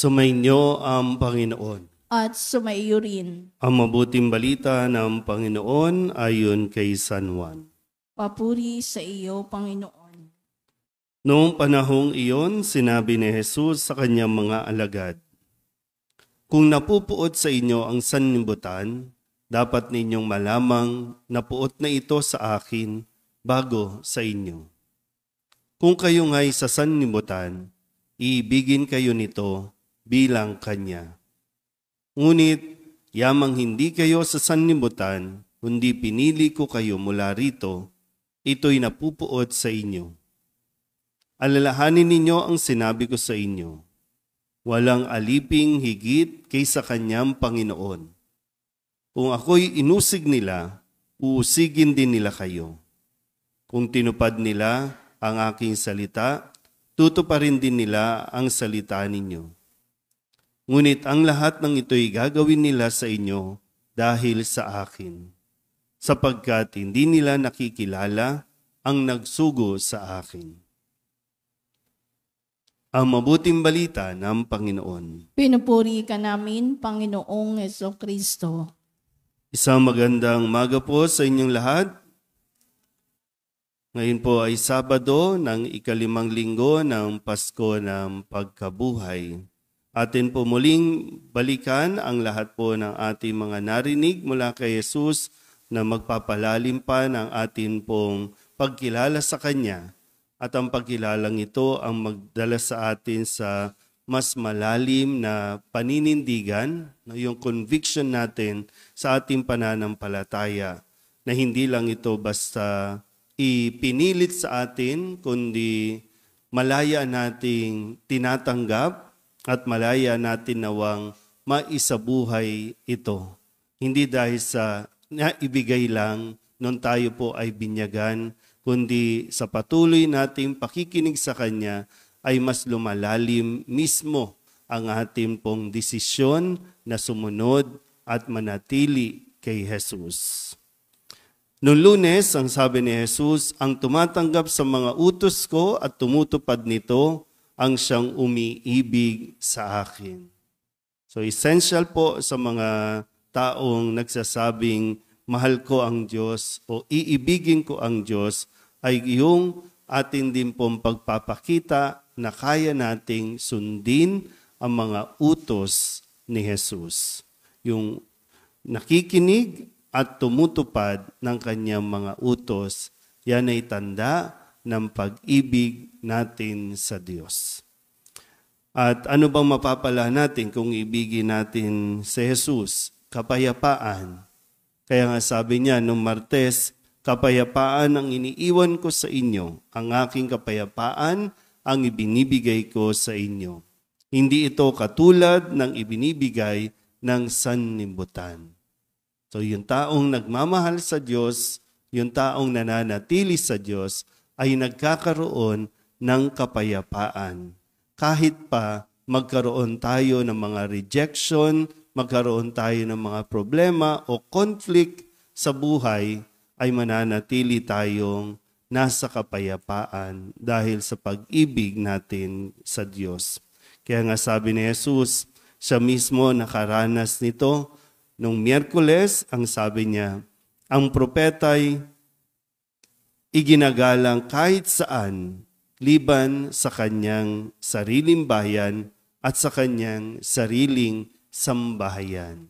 Sumainyo ang Panginoon. At sumaiyo rin. Ang mabuting balita ng Panginoon ayon kay San Juan. Papuri sa iyo, Panginoon. Noong panahong iyon, sinabi ni Jesus sa kanyang mga alagad, Kung napupuot sa inyo ang sanlibutan, dapat ninyong malamang na puot na ito sa akin bago sa inyo. Kung kayo nga'y sanlibutan, iibigin kayo nito bilang Kanya. Ngunit, yamang hindi kayo sa sanlibutan, hindi pinili ko kayo mula rito, ito'y napupuot sa inyo. Alalahanin ninyo ang sinabi ko sa inyo. Walang aliping higit kaysa kanyang Panginoon. Kung ako'y inusig nila, uusigin din nila kayo. Kung tinupad nila ang aking salita, tutuparin din nila ang salita ninyo. Ngunit ang lahat ng ito'y gagawin nila sa inyo dahil sa akin, sapagkat hindi nila nakikilala ang nagsugo sa akin. Ang mabuting balita ng Panginoon. Pinupuri ka namin, Panginoong Yeso Kristo. Isang magandang maga po sa inyong lahat. Ngayon po ay Sabado ng ikalimang linggo ng Pasko ng Pagkabuhay. Atin po muling balikan ang lahat po ng ating mga narinig mula kay Jesus na magpapalalim pa ng atin pong pagkilala sa Kanya. At ang pagkilalang ito ang magdala sa atin sa mas malalim na paninindigan, no, yung conviction natin sa ating pananampalataya na hindi lang ito basta ipinilit sa atin, kundi malaya nating tinatanggap at malaya natin nawang maisabuhay ito. Hindi dahil sa naibigay lang noon tayo po ay binyagan, kundi sa patuloy nating pakikinig sa Kanya ay mas lumalalim mismo ang ating pong desisyon na sumunod at manatili kay Jesus. Noong lunes, ang sabi ni Jesus, ang tumatanggap sa mga utos ko at tumutupad nito ang siyang umiibig sa akin. So essential po sa mga taong nagsasabing mahal ko ang Diyos o iibigin ko ang Diyos ay yung atin din pong pagpapakita na kaya nating sundin ang mga utos ni Jesus. Yung nakikinig at tumutupad ng kanyang mga utos, yan ay tanda ng pag-ibig natin sa Diyos. At ano bang mapapala natin kung ibigin natin si Jesus? Kapayapaan. Kaya nga sabi niya nung Martes, kapayapaan ang iniiwan ko sa inyo, ang aking kapayapaan ang ibinibigay ko sa inyo. Hindi ito katulad ng ibinibigay ng sanlibutan. So yung taong nagmamahal sa Diyos, yung taong nananatili sa Diyos, ay nagkakaroon ng kapayapaan. Kahit pa magkaroon tayo ng mga rejection, magkaroon tayo ng mga problema o conflict sa buhay, ay mananatili tayong nasa kapayapaan dahil sa pag-ibig natin sa Diyos. Kaya nga sabi ni Jesus, siya mismo nakaranas nito. Nung Miyerkules, ang sabi niya, ang propeta'y iginagalang kahit saan liban sa kanyang sariling bayan at sa kanyang sariling sambahayan.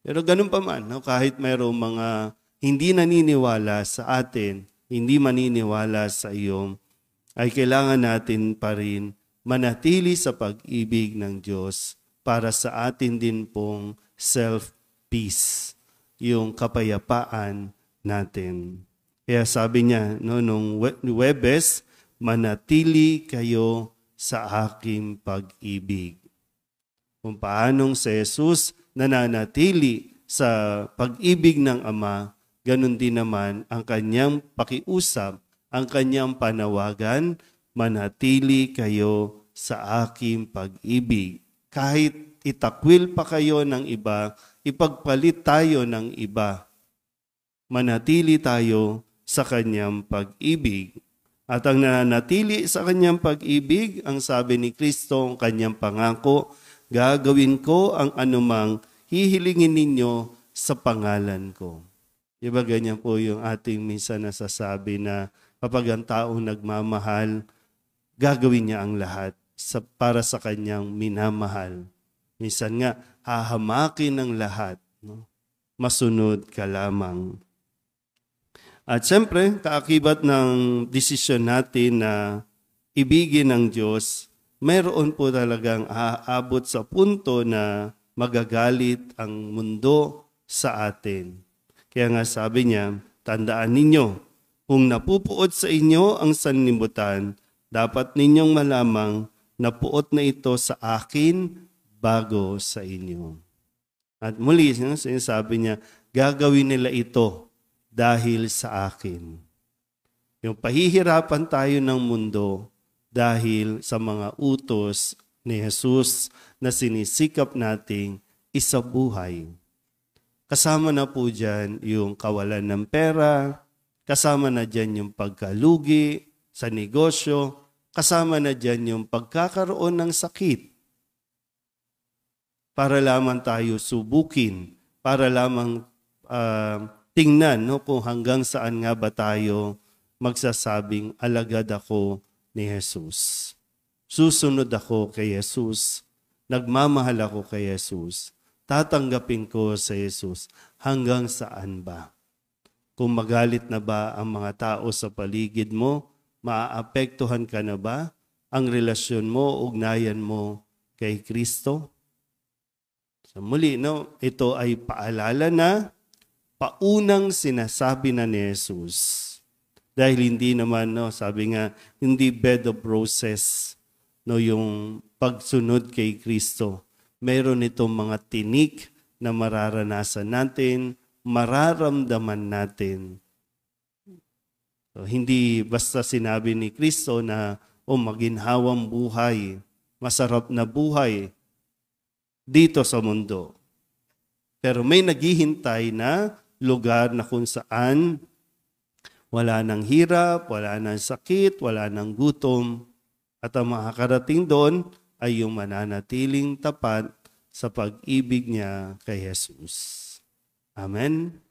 Pero ganun pa man, no, kahit mayroong mga hindi naniniwala sa atin, hindi maniniwala sa iyo, ay kailangan natin pa rin manatili sa pag-ibig ng Diyos para sa atin din pong self-peace, yung kapayapaan natin. Kaya sabi niya, no, nung Webes, manatili kayo sa aking pag-ibig. Kung paanong si Jesus nananatili sa pag-ibig ng Ama, ganun din naman ang kanyang pakiusap, ang kanyang panawagan, manatili kayo sa aking pag-ibig. Kahit itakwil pa kayo ng iba, ipagpalit tayo ng iba. Manatili tayo sa kanyang pag-ibig. At ang nananatili sa kanyang pag-ibig, ang sabi ni Kristo, ang kanyang pangako, gagawin ko ang anumang hihilingin ninyo sa pangalan ko. Iba ganyan po yung ating minsan nasasabi na kapag ang tao nagmamahal, gagawin niya ang lahat sa, para sa kanyang minamahal. Minsan nga, hahamakin ng lahat. No? Masunod ka lamang. At siyempre, kaakibat ng desisyon natin na ibigin ng Diyos, mayroon po talagang aabot sa punto na magagalit ang mundo sa atin. Kaya nga sabi niya, tandaan ninyo, kung napupuot sa inyo ang sanlibutan, dapat ninyong malamang na puot na ito sa akin bago sa inyo. At muli, sinasabi niya, gagawin nila ito dahil sa akin. Yung pahihirapan tayo ng mundo dahil sa mga utos ni Jesus na sinisikap nating isabuhay. buhay Kasama na po dyan yung kawalan ng pera, kasama na dyan yung pagkalugi sa negosyo, kasama na dyan yung pagkakaroon ng sakit. Para lamang tayo subukin, para lamang uh, tingnan no, kung hanggang saan nga ba tayo magsasabing alagad ako ni Jesus. Susunod ako kay Jesus. Nagmamahal ako kay Jesus tatanggapin ko sa Jesus hanggang saan ba? Kung magalit na ba ang mga tao sa paligid mo, maaapektuhan ka na ba ang relasyon mo, ugnayan mo kay Kristo? So muli, no, ito ay paalala na paunang sinasabi na ni Jesus. Dahil hindi naman, no, sabi nga, hindi bed of roses no, yung pagsunod kay Kristo meron itong mga tinik na mararanasan natin, mararamdaman natin. So, hindi basta sinabi ni Kristo na o oh, maginhawang buhay, masarap na buhay dito sa mundo. Pero may naghihintay na lugar na kung saan wala nang hirap, wala nang sakit, wala nang gutom. At ang makakarating doon ay yung mananatiling tapat sa pag-ibig niya kay Jesus. Amen.